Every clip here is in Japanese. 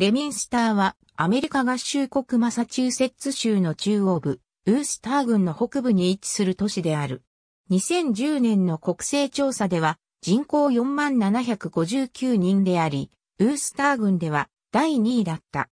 レミンスターはアメリカ合衆国マサチューセッツ州の中央部、ウースター郡の北部に位置する都市である。2010年の国勢調査では人口4759人であり、ウースター郡では第2位だった。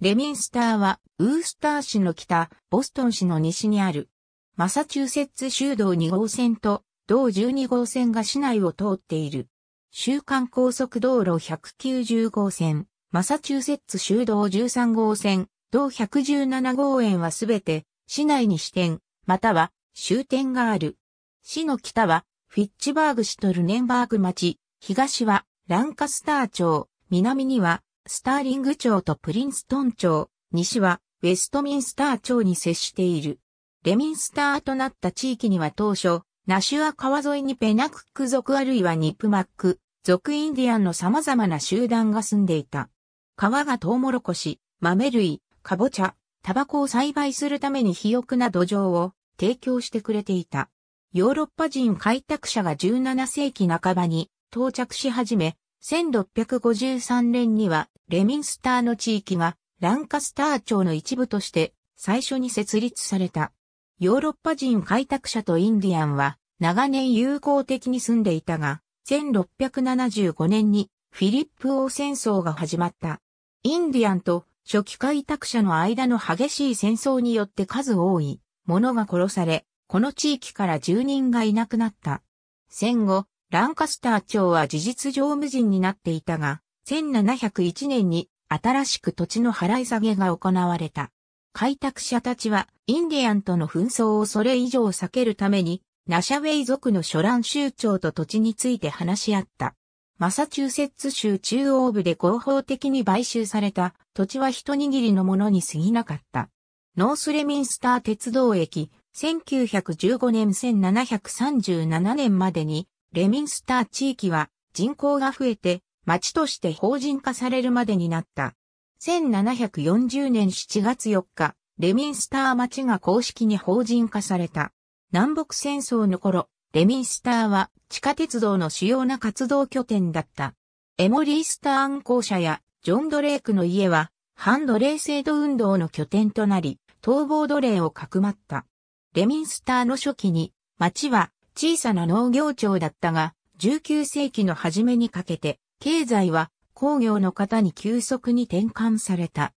レミンスターはウースター市の北、ボストン市の西にある、マサチューセッツ州道2号線と同12号線が市内を通っている。週間高速道路190号線、マサチューセッツ州道13号線、道117号園はすべて市内に支店、または終点がある。市の北はフィッチバーグ市とルネンバーグ町、東はランカスター町、南にはスターリング町とプリンストン町、西はウェストミンスター町に接している。レミンスターとなった地域には当初、ナシュア川沿いにペナクック族あるいはニップマック、族インディアンの様々な集団が住んでいた。皮がトウモロコシ、豆類、カボチャ、タバコを栽培するために肥沃な土壌を提供してくれていた。ヨーロッパ人開拓者が17世紀半ばに到着し始め、1653年にはレミンスターの地域がランカスター町の一部として最初に設立された。ヨーロッパ人開拓者とインディアンは長年友好的に住んでいたが、1675年にフィリップ王戦争が始まった。インディアンと初期開拓者の間の激しい戦争によって数多い者が殺され、この地域から住人がいなくなった。戦後、ランカスター町は事実上無人になっていたが、1701年に新しく土地の払い下げが行われた。開拓者たちはインディアンとの紛争をそれ以上避けるために、ナシャウェイ族の初乱州長と土地について話し合った。マサチューセッツ州中央部で合法的に買収された土地は一握りのものに過ぎなかった。ノースレミンスター鉄道駅、1915年1737年までに、レミンスター地域は人口が増えて、町として法人化されるまでになった。1740年7月4日、レミンスター町が公式に法人化された。南北戦争の頃、レミンスターは地下鉄道の主要な活動拠点だった。エモリー・スターン校舎やジョン・ドレイクの家は反奴隷制度運動の拠点となり、逃亡奴隷をかくまった。レミンスターの初期に町は小さな農業町だったが、19世紀の初めにかけて経済は工業の方に急速に転換された。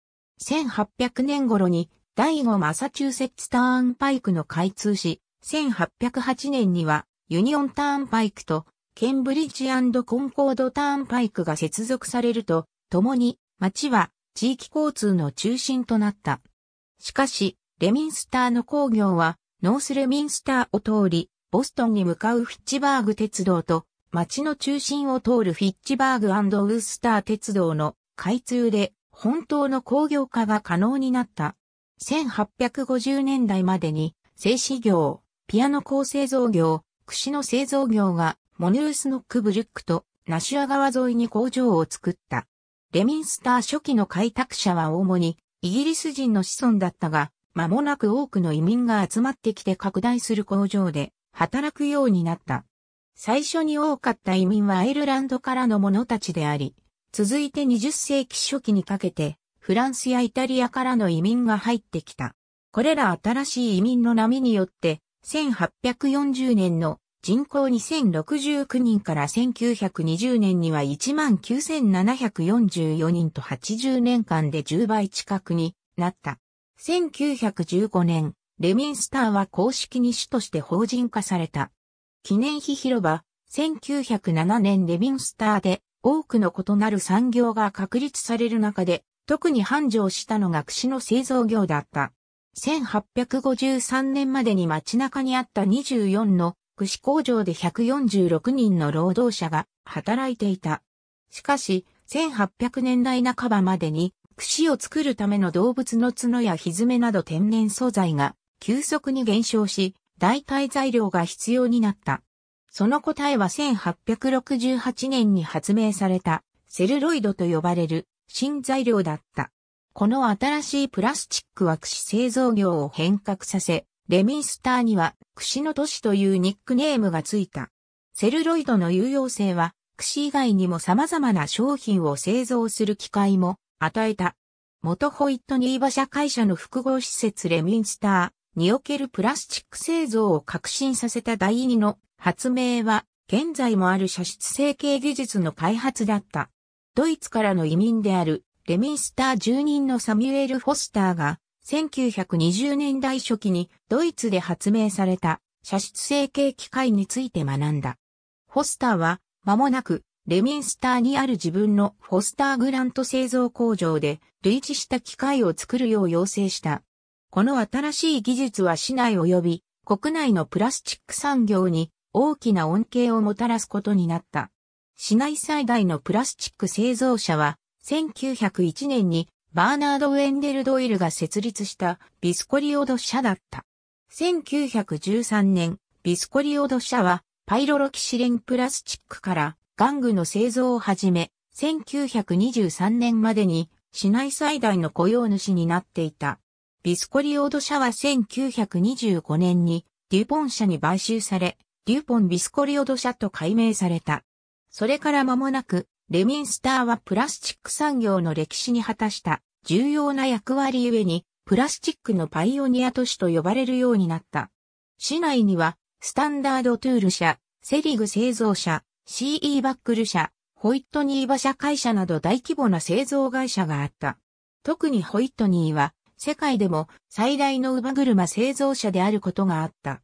1800年頃に第5マサチューセッツターンパイクの開通し、1808年には、ユニオンターンパイクと、ケンブリッジコンコードターンパイクが接続されると、共に、町は、地域交通の中心となった。しかし、レミンスターの工業は、ノースレミンスターを通り、ボストンに向かうフィッチバーグ鉄道と、町の中心を通るフィッチバーグウースター鉄道の開通で、本当の工業化が可能になった。1850年代までに、製紙業、ピアノ構製造業、串の製造業がモニュースノックブルックとナシュア川沿いに工場を作った。レミンスター初期の開拓者は主にイギリス人の子孫だったが、間もなく多くの移民が集まってきて拡大する工場で働くようになった。最初に多かった移民はアイルランドからの者たちであり、続いて20世紀初期にかけてフランスやイタリアからの移民が入ってきた。これら新しい移民の波によって1840年の人口2069人から1920年には19,744人と80年間で10倍近くになった。1915年、レミンスターは公式に主として法人化された。記念碑広場、1907年レミンスターで多くの異なる産業が確立される中で、特に繁盛したのが串の製造業だった。1853年までに街中にあった24の串工場で146人の労働者が働いていた。しかし、1800年代半ばまでに串を作るための動物の角やひずめなど天然素材が急速に減少し、代替材料が必要になった。その答えは1868年に発明されたセルロイドと呼ばれる新材料だった。この新しいプラスチックは串製造業を変革させ、レミンスターには串の都市というニックネームがついた。セルロイドの有用性は、串以外にも様々な商品を製造する機会も与えた。元ホイットニー馬車会社の複合施設レミンスターにおけるプラスチック製造を革新させた第二の発明は、現在もある射出成形技術の開発だった。ドイツからの移民であるレミンスター住人のサミュエル・フォスターが、1920年代初期にドイツで発明された射出成形機械について学んだ。フォスターは、間もなく、レミンスターにある自分のフォスターグラント製造工場で類似した機械を作るよう要請した。この新しい技術は市内及び国内のプラスチック産業に大きな恩恵をもたらすことになった。市内最大のプラスチック製造者は1901年にバーナード・ウェンデル・ドイルが設立したビスコリオド社だった。1913年、ビスコリオド社はパイロロキシレンプラスチックから玩具の製造を始め、1923年までに市内最大の雇用主になっていた。ビスコリオド社は1925年にデュポン社に買収され、デュポンビスコリオド社と改名された。それから間もなくレミンスターはプラスチック産業の歴史に果たした重要な役割ゆえに、プラスチックのパイオニア都市と呼ばれるようになった。市内には、スタンダードトゥール社、セリグ製造社、CE バックル社、ホイットニー馬車会社など大規模な製造会社があった。特にホイットニーは、世界でも最大の馬車製造者であることがあった。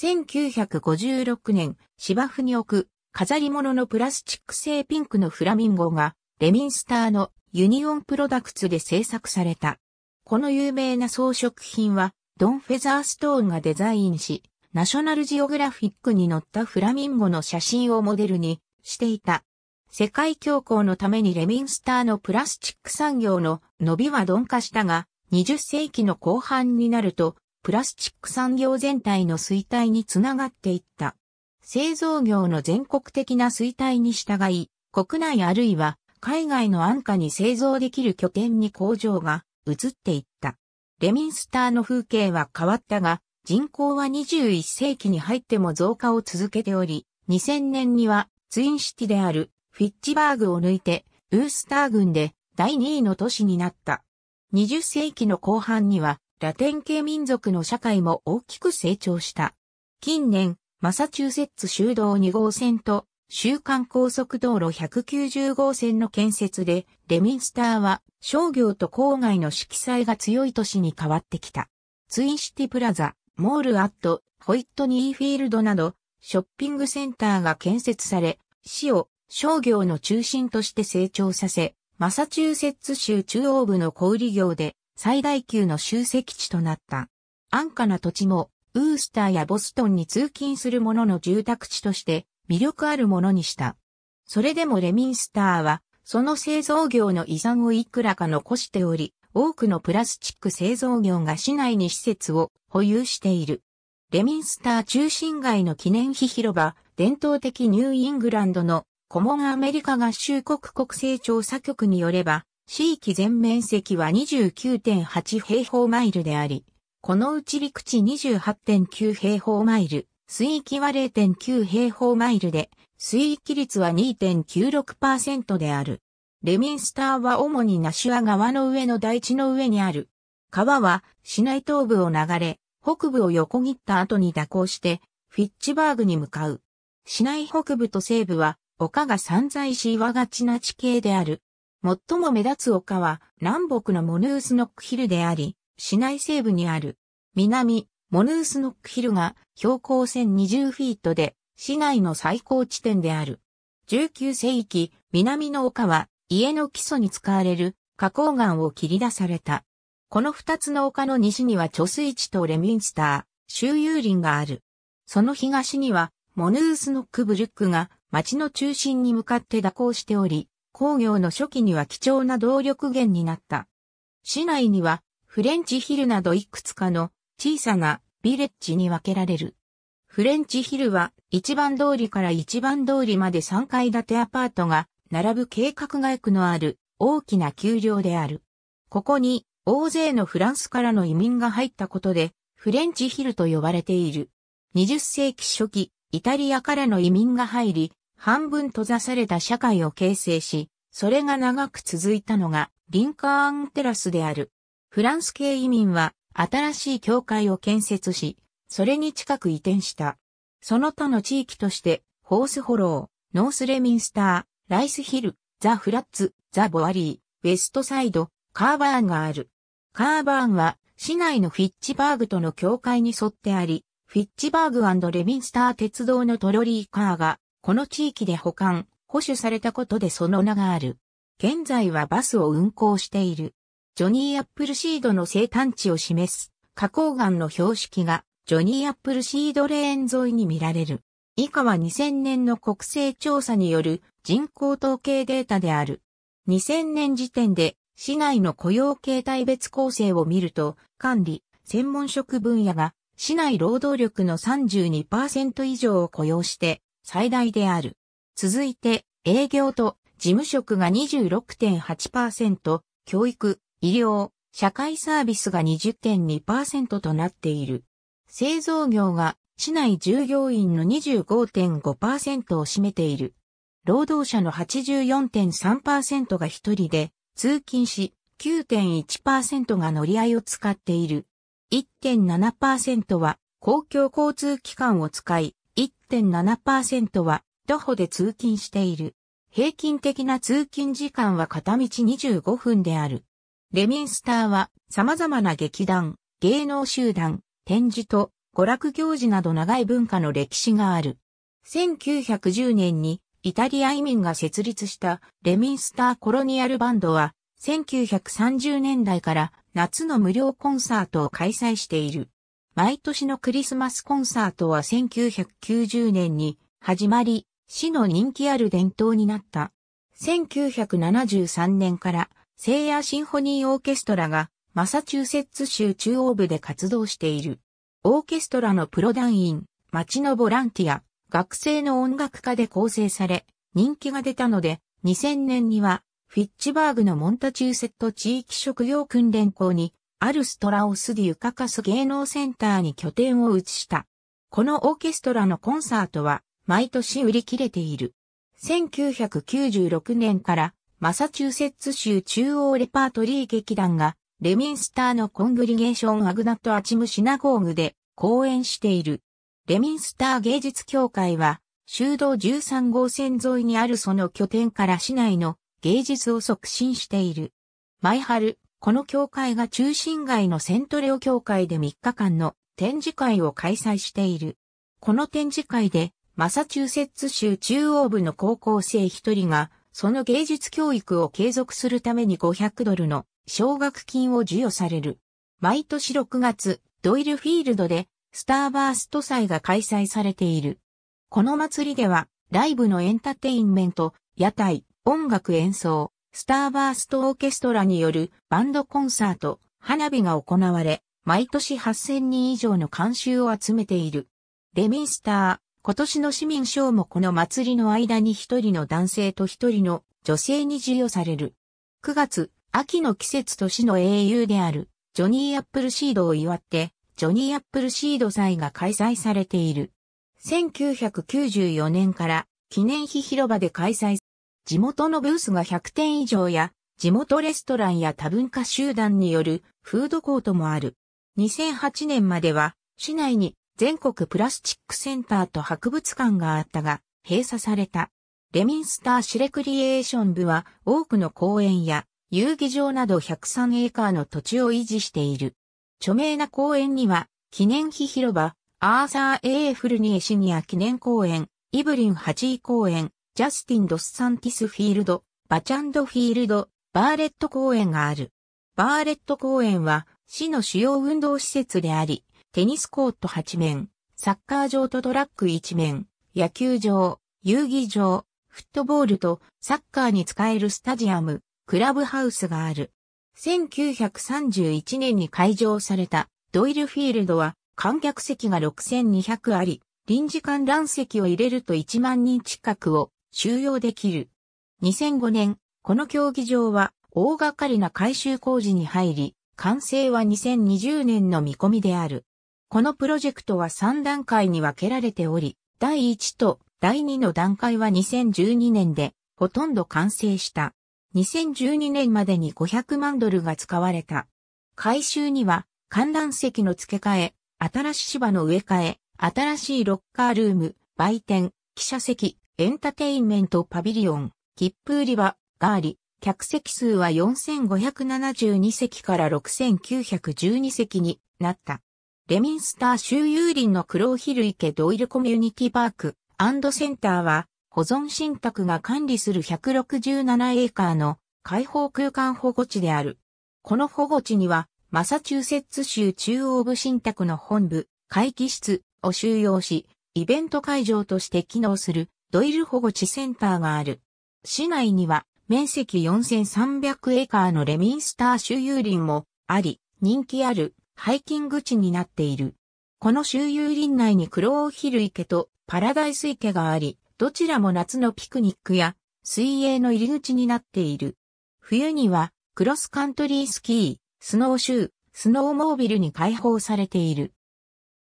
1956年、芝生に置く飾り物のプラスチック製ピンクのフラミンゴが、レミンスターのユニオンプロダクツで製作された。この有名な装飾品は、ドン・フェザーストーンがデザインし、ナショナルジオグラフィックに載ったフラミンゴの写真をモデルにしていた。世界恐慌のためにレミンスターのプラスチック産業の伸びは鈍化したが、20世紀の後半になると、プラスチック産業全体の衰退につながっていった。製造業の全国的な衰退に従い、国内あるいは海外の安価に製造できる拠点に工場が移っていった。レミンスターの風景は変わったが、人口は21世紀に入っても増加を続けており、2000年にはツインシティであるフィッチバーグを抜いてウースター郡で第2位の都市になった。20世紀の後半にはラテン系民族の社会も大きく成長した。近年、マサチューセッツ州道2号線と週間高速道路190号線の建設で、レミンスターは商業と郊外の色彩が強い都市に変わってきた。ツインシティプラザ、モールアット、ホイットニーフィールドなど、ショッピングセンターが建設され、市を商業の中心として成長させ、マサチューセッツ州中央部の小売業で最大級の集積地となった。安価な土地もウースターやボストンに通勤する者の住宅地として魅力あるものにした。それでもレミンスターは、その製造業の遺産をいくらか残しており、多くのプラスチック製造業が市内に施設を保有している。レミンスター中心街の記念碑広場、伝統的ニューイングランドのコモンアメリカ合衆国国勢調査局によれば、地域全面積は29.8平方マイルであり、このうち陸地28.9平方マイル、水域は0.9平方マイルで、水域率は2.96%である。レミンスターは主にナシュア川の上の台地の上にある。川は市内東部を流れ、北部を横切った後に蛇行して、フィッチバーグに向かう。市内北部と西部は、丘が散在し岩がちな地形である。最も目立つ丘は、南北のモヌースノックヒルであり、市内西部にある、南、モヌースノックヒルが標高1020フィートで、市内の最高地点である。19世紀、南の丘は、家の基礎に使われる、花崗岩を切り出された。この二つの丘の西には貯水池とレミンスター、周遊林がある。その東には、モヌースノックブルックが町の中心に向かって蛇行しており、工業の初期には貴重な動力源になった。市内にはフレンチヒルなどいくつかの小さなビレッジに分けられる。フレンチヒルは一番通りから一番通りまで3階建てアパートが並ぶ計画外区のある大きな丘陵である。ここに大勢のフランスからの移民が入ったことでフレンチヒルと呼ばれている。20世紀初期、イタリアからの移民が入り、半分閉ざされた社会を形成し、それが長く続いたのがリンカーンテラスである。フランス系移民は新しい教会を建設し、それに近く移転した。その他の地域として、ホースホロー、ノースレミンスター、ライスヒル、ザ・フラッツ、ザ・ボアリー、ウェストサイド、カーバーンがある。カーバーンは市内のフィッチバーグとの境界に沿ってあり、フィッチバーグレミンスター鉄道のトロリーカーが、この地域で保管、保守されたことでその名がある。現在はバスを運行している。ジョニー・アップルシードの生誕地を示す花崗岩の標識がジョニー・アップルシードレーン沿いに見られる。以下は2000年の国勢調査による人口統計データである。2000年時点で市内の雇用形態別構成を見ると、管理、専門職分野が市内労働力の32%以上を雇用して最大である。続いて営業と事務職が26.8%、教育、医療、社会サービスが20.2%となっている。製造業が市内従業員の25.5%を占めている。労働者の84.3%が一人で通勤し9.1%が乗り合いを使っている。1.7%は公共交通機関を使い、1.7%は徒歩で通勤している。平均的な通勤時間は片道25分である。レミンスターは様々な劇団、芸能集団、展示と娯楽行事など長い文化の歴史がある。1910年にイタリア移民が設立したレミンスターコロニアルバンドは1930年代から夏の無料コンサートを開催している。毎年のクリスマスコンサートは1990年に始まり、市の人気ある伝統になった。1973年から聖夜シンフォニーオーケストラがマサチューセッツ州中央部で活動している。オーケストラのプロ団員、町のボランティア、学生の音楽家で構成され、人気が出たので、2000年には、フィッチバーグのモンタチューセット地域職業訓練校に、アルストラオスディユカカス芸能センターに拠点を移した。このオーケストラのコンサートは、毎年売り切れている。1996年から、マサチューセッツ州中央レパートリー劇団が、レミンスターのコングリゲーションアグナットアチムシナゴーグで公演している。レミンスター芸術協会は、修道13号線沿いにあるその拠点から市内の芸術を促進している。毎春、この協会が中心街のセントレオ協会で3日間の展示会を開催している。この展示会で、マサチューセッツ州中央部の高校生1人が、その芸術教育を継続するために500ドルの奨学金を授与される。毎年6月、ドイルフィールドでスターバースト祭が開催されている。この祭りでは、ライブのエンターテインメント、屋台、音楽演奏、スターバーストオーケストラによるバンドコンサート、花火が行われ、毎年8000人以上の監修を集めている。レミンスター、今年の市民賞もこの祭りの間に一人の男性と一人の女性に授与される。9月、秋の季節と市の英雄である、ジョニー・アップルシードを祝って、ジョニー・アップルシード祭が開催されている。1994年から記念碑広場で開催。地元のブースが100点以上や、地元レストランや多文化集団によるフードコートもある。2008年までは市内に全国プラスチックセンターと博物館があったが、閉鎖された。レミンスター市レクリエーション部は多くの公園や遊技場など103エーカーの土地を維持している。著名な公園には、記念碑広場、アーサー・エー・フルニエシニア記念公園、イブリン・ハチー公園、ジャスティン・ドスサンティス・フィールド、バチャンド・フィールド、バーレット公園がある。バーレット公園は市の主要運動施設であり、テニスコート8面、サッカー場とトラック1面、野球場、遊技場、フットボールとサッカーに使えるスタジアム、クラブハウスがある。1931年に開場されたドイルフィールドは観客席が6200あり、臨時観覧席を入れると1万人近くを収容できる。2005年、この競技場は大掛かりな改修工事に入り、完成は2020年の見込みである。このプロジェクトは3段階に分けられており、第1と第2の段階は2012年でほとんど完成した。2012年までに500万ドルが使われた。改修には観覧席の付け替え、新しい芝の植え替え、新しいロッカールーム、売店、記者席、エンターテインメントパビリオン、切符売り場、があり、客席数は4572席から6912席になった。レミンスター州有林のクローヒル池ドイルコミュニティパークセンターは、保存信託が管理する167エーカーの開放空間保護地である。この保護地には、マサチューセッツ州中央部信託の本部、会議室を収容し、イベント会場として機能するドイル保護地センターがある。市内には面積4300エーカーのレミンスター周遊林もあり、人気あるハイキング地になっている。この周遊林内にクローヒル池とパラダイス池があり、どちらも夏のピクニックや水泳の入り口になっている。冬にはクロスカントリースキー、スノーシュー、スノーモービルに開放されている。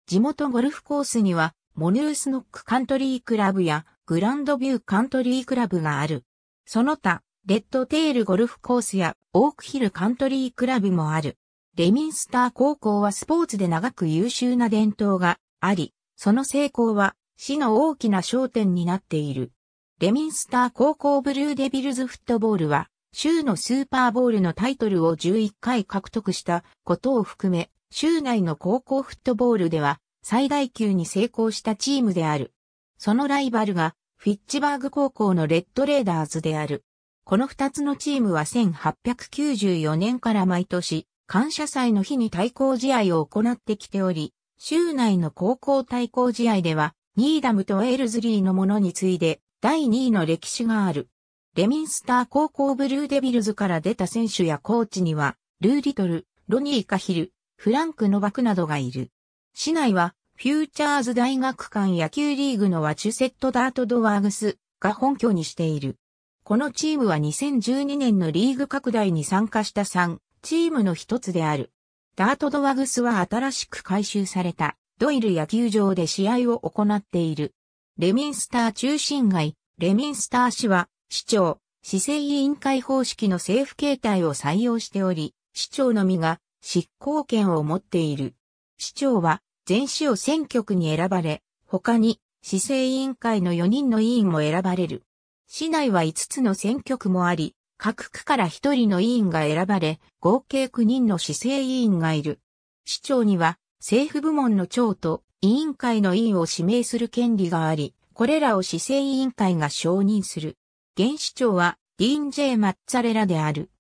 地元ゴルフコースにはモニュースノックカントリークラブやグランドビューカントリークラブがある。その他、レッドテールゴルフコースやオークヒルカントリークラブもある。レミンスター高校はスポーツで長く優秀な伝統があり、その成功は市の大きな焦点になっている。レミンスター高校ブルーデビルズフットボールは、州のスーパーボールのタイトルを11回獲得したことを含め、州内の高校フットボールでは最大級に成功したチームである。そのライバルがフィッチバーグ高校のレッドレーダーズである。この二つのチームは1894年から毎年感謝祭の日に対抗試合を行ってきており、州内の高校対抗試合では、ニーダムとエールズリーのものに次いで、第2位の歴史がある。レミンスター高校ブルーデビルズから出た選手やコーチには、ルー・リトル、ロニー・カヒル、フランク・ノバクなどがいる。市内は、フューチャーズ大学館野球リーグのワチュセット・ダート・ドワーグスが本拠にしている。このチームは2012年のリーグ拡大に参加した3チームの一つである。ダートドワグスは新しく改修されたドイル野球場で試合を行っている。レミンスター中心街、レミンスター市は市長、市政委員会方式の政府形態を採用しており、市長のみが執行権を持っている。市長は全市を選挙区に選ばれ、他に市政委員会の4人の委員も選ばれる。市内は5つの選挙区もあり、各区から一人の委員が選ばれ、合計9人の市政委員がいる。市長には政府部門の長と委員会の委員を指名する権利があり、これらを市政委員会が承認する。現市長はディーン・ジェマッツァレラである。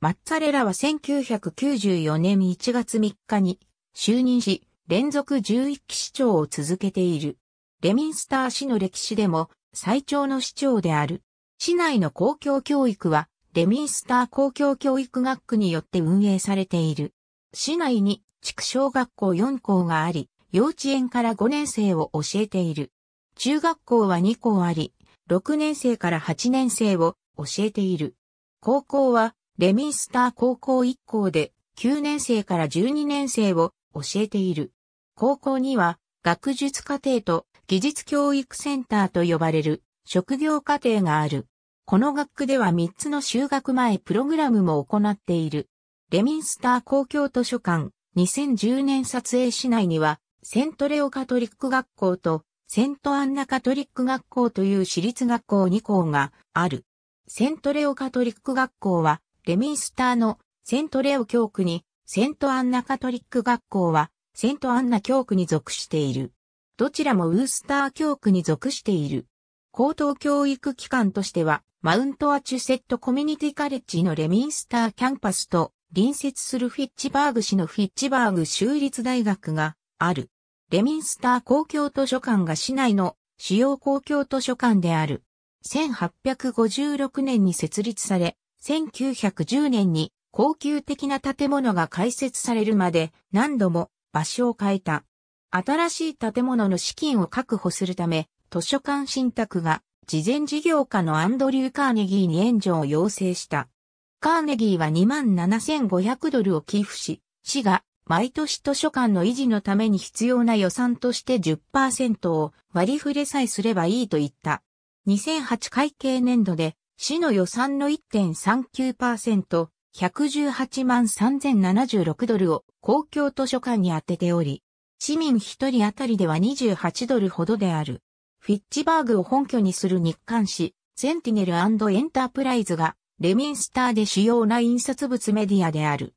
マッツァレラは1994年1月3日に就任し、連続11期市長を続けている。レミンスター市の歴史でも最長の市長である。市内の公共教育は、レミンスター公共教育学区によって運営されている。市内に畜小学校4校があり、幼稚園から5年生を教えている。中学校は2校あり、6年生から8年生を教えている。高校は、レミンスター高校1校で、9年生から12年生を教えている。高校には、学術課程と技術教育センターと呼ばれる職業課程がある。この学区では3つの修学前プログラムも行っている。レミンスター公共図書館、2010年撮影市内には、セントレオカトリック学校と、セントアンナカトリック学校という私立学校2校がある。セントレオカトリック学校は、レミンスターのセントレオ教区に、セントアンナカトリック学校は、セントアンナ教区に属している。どちらもウースター教区に属している。高等教育機関としては、マウントアチュセットコミュニティカレッジのレミンスターキャンパスと隣接するフィッチバーグ市のフィッチバーグ州立大学がある。レミンスター公共図書館が市内の主要公共図書館である。1856年に設立され、1910年に高級的な建物が開設されるまで何度も場所を変えた。新しい建物の資金を確保するため、図書館信託が事前事業家のアンドリュー・カーネギーに援助を要請した。カーネギーは27,500ドルを寄付し、市が毎年図書館の維持のために必要な予算として10%を割り振れさえすればいいと言った。2008会計年度で市の予算の1.39%、118万3076ドルを公共図書館に当てており、市民1人当たりでは28ドルほどである。フィッチバーグを本拠にする日刊誌、センティネルエンタープライズが、レミンスターで主要な印刷物メディアである。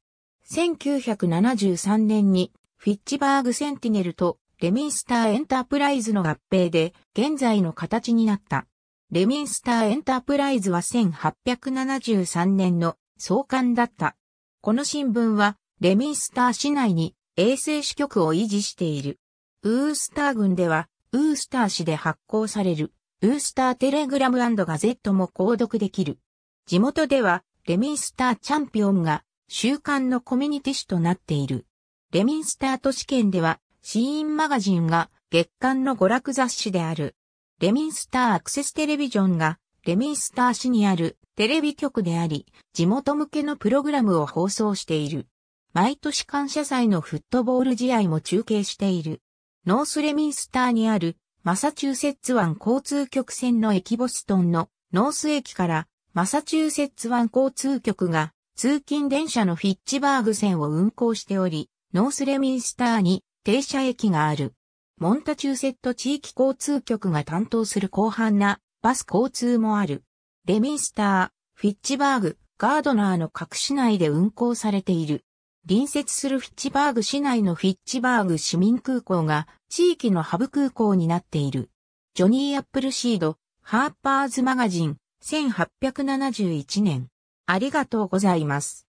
1973年に、フィッチバーグセンティネルとレミンスターエンタープライズの合併で、現在の形になった。レミンスターエンタープライズは1873年の創刊だった。この新聞は、レミンスター市内に衛星支局を維持している。ウースター軍では、ウースター市で発行される、ウースターテレグラムガゼットも購読できる。地元では、レミンスターチャンピオンが、週刊のコミュニティ誌となっている。レミンスター都市圏では、シーンマガジンが月刊の娯楽雑誌である。レミンスターアクセステレビジョンがレミンスター市にあるテレビ局であり、地元向けのプログラムを放送している。毎年感謝祭のフットボール試合も中継している。ノースレミンスターにあるマサチューセッツ湾交通局線の駅ボストンのノース駅からマサチューセッツ湾交通局が通勤電車のフィッチバーグ線を運行しており、ノースレミンスターに停車駅がある。モンタチューセット地域交通局が担当する広範なバス交通もある。レミンスター、フィッチバーグ、ガードナーの各市内で運行されている。隣接するフィッチバーグ市内のフィッチバーグ市民空港が地域のハブ空港になっている。ジョニー・アップルシード、ハーパーズ・マガジン、1871年。ありがとうございます。